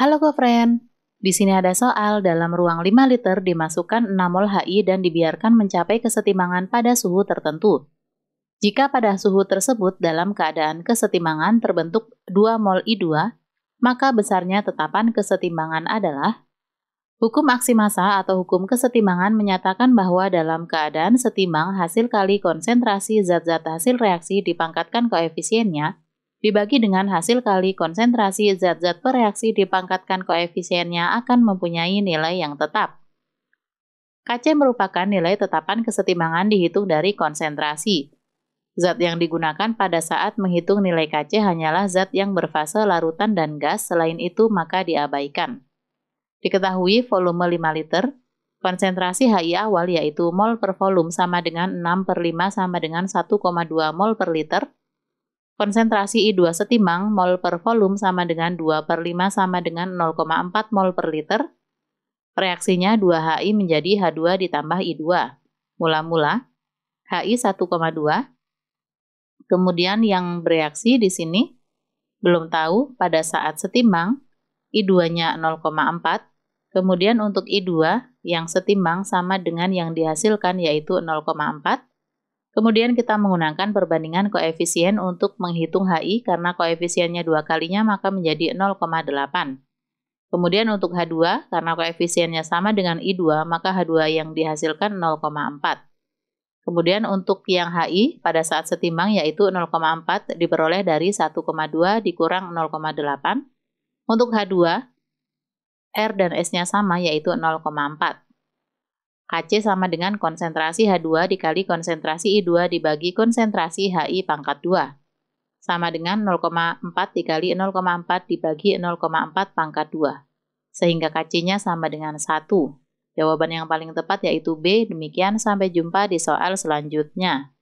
Halo GoFriend, di sini ada soal dalam ruang 5 liter dimasukkan 6 mol HI dan dibiarkan mencapai kesetimbangan pada suhu tertentu. Jika pada suhu tersebut dalam keadaan kesetimbangan terbentuk 2 mol I2, maka besarnya tetapan kesetimbangan adalah Hukum aksi massa atau hukum kesetimbangan menyatakan bahwa dalam keadaan setimbang hasil kali konsentrasi zat-zat hasil reaksi dipangkatkan koefisiennya dibagi dengan hasil kali konsentrasi zat-zat bereaksi dipangkatkan koefisiennya akan mempunyai nilai yang tetap. KC merupakan nilai tetapan kesetimbangan dihitung dari konsentrasi. Zat yang digunakan pada saat menghitung nilai KC hanyalah zat yang berfase larutan dan gas, selain itu maka diabaikan. Diketahui volume 5 liter, konsentrasi HI awal yaitu mol per volume sama dengan 6 per 5 sama dengan 1,2 mol per liter, Konsentrasi I2 setimbang mol per volume sama dengan 2 per 5 sama dengan 0,4 mol per liter. Reaksinya 2HI menjadi H2 ditambah I2. Mula-mula, HI 1,2. Kemudian yang bereaksi di sini, belum tahu pada saat setimbang, I2-nya 0,4. Kemudian untuk I2, yang setimbang sama dengan yang dihasilkan yaitu 0,4. Kemudian kita menggunakan perbandingan koefisien untuk menghitung HI karena koefisiennya dua kalinya maka menjadi 0,8. Kemudian untuk H2 karena koefisiennya sama dengan I2 maka H2 yang dihasilkan 0,4. Kemudian untuk yang HI pada saat setimbang yaitu 0,4 diperoleh dari 1,2 dikurang 0,8. Untuk H2 R dan S-nya sama yaitu 0,4. Kc sama dengan konsentrasi H2 dikali konsentrasi I2 dibagi konsentrasi HI pangkat 2. Sama dengan 0,4 dikali 0,4 dibagi 0,4 pangkat 2. Sehingga Kc-nya sama dengan 1. Jawaban yang paling tepat yaitu B. Demikian sampai jumpa di soal selanjutnya.